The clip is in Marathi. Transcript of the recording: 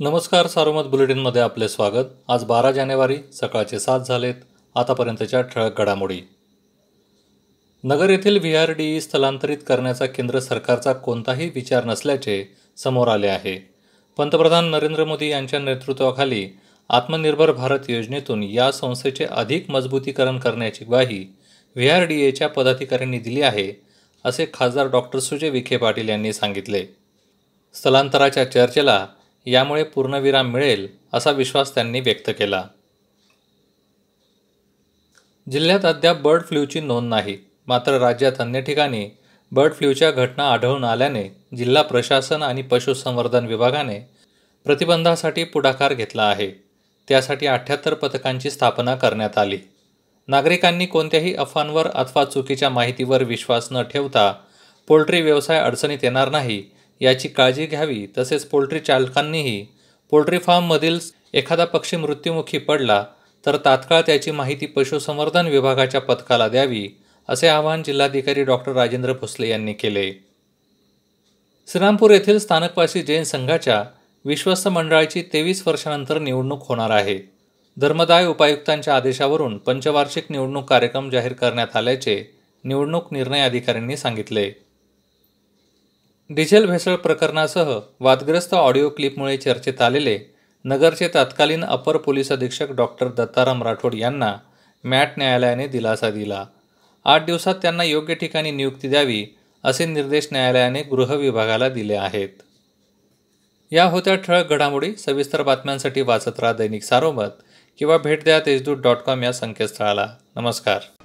नमस्कार सारोमत बुलेटिनमध्ये आपले स्वागत आज बारा जानेवारी सकाळचे सात झालेत आतापर्यंतच्या ठळक घडामोडी नगर येथील व्ही आर डी ई स्थलांतरित करण्याचा केंद्र सरकारचा कोणताही विचार नसल्याचे समोर आले आहे पंतप्रधान नरेंद्र मोदी यांच्या नेतृत्वाखाली आत्मनिर्भर भारत योजनेतून या संस्थेचे अधिक मजबूतीकरण करण्याची ग्वाही व्ही आर डी एच्या पदाधिकाऱ्यांनी दिली आहे असे खासदार डॉक्टर सुजय विखे पाटील यांनी सांगितले स्थलांतराच्या चर्चेला यामुळे पूर्णविराम मिळेल असा विश्वास त्यांनी व्यक्त केला जिल्ह्यात अद्याप बर्ड फ्लूची नोंद नाही मात्र राज्यात अन्य ठिकाणी बर्ड फ्लूच्या घटना आढळून आल्याने जिल्हा प्रशासन आणि पशुसंवर्धन विभागाने प्रतिबंधासाठी पुढाकार घेतला आहे त्यासाठी अठ्ठ्याहत्तर पथकांची स्थापना करण्यात आली नागरिकांनी कोणत्याही अफवांवर अथवा चुकीच्या माहितीवर विश्वास न ठेवता पोल्ट्री व्यवसाय अडचणीत येणार नाही याची काळजी घ्यावी तसेच पोल्ट्री चालकांनीही पोल्ट्री फार्ममधील एखादा पक्षी मृत्यूमुखी पडला तर तात्काळ त्याची माहिती पशुसंवर्धन विभागाच्या पथकाला द्यावी असे आवाहन जिल्हाधिकारी डॉक्टर राजेंद्र भोसले यांनी केले श्रीरामपूर येथील स्थानकवासी जैन संघाच्या विश्वस्त मंडळाची तेवीस वर्षानंतर निवडणूक होणार आहे धर्मदाय उपायुक्तांच्या आदेशावरून पंचवार्षिक निवडणूक कार्यक्रम जाहीर करण्यात आल्याचे निवडणूक निर्णय अधिकाऱ्यांनी सांगितले डिझेल भेसळ प्रकरणासह वादग्रस्त ऑडिओ क्लिपमुळे चर्चेत आलेले नगरचे तत्कालीन अपर पोलीस अधीक्षक डॉक्टर दत्ताराम राठोड यांना मॅट न्यायालयाने दिलासा दिला आठ दिवसात त्यांना योग्य ठिकाणी नियुक्ती द्यावी असे निर्देश न्यायालयाने गृह विभागाला दिले आहेत या होत्या ठळक घडामोडी सविस्तर बातम्यांसाठी वाचत राहा दैनिक सारोमत किंवा भेट द्या तेजदूत डॉट कॉम या संकेतस्थळाला नमस्कार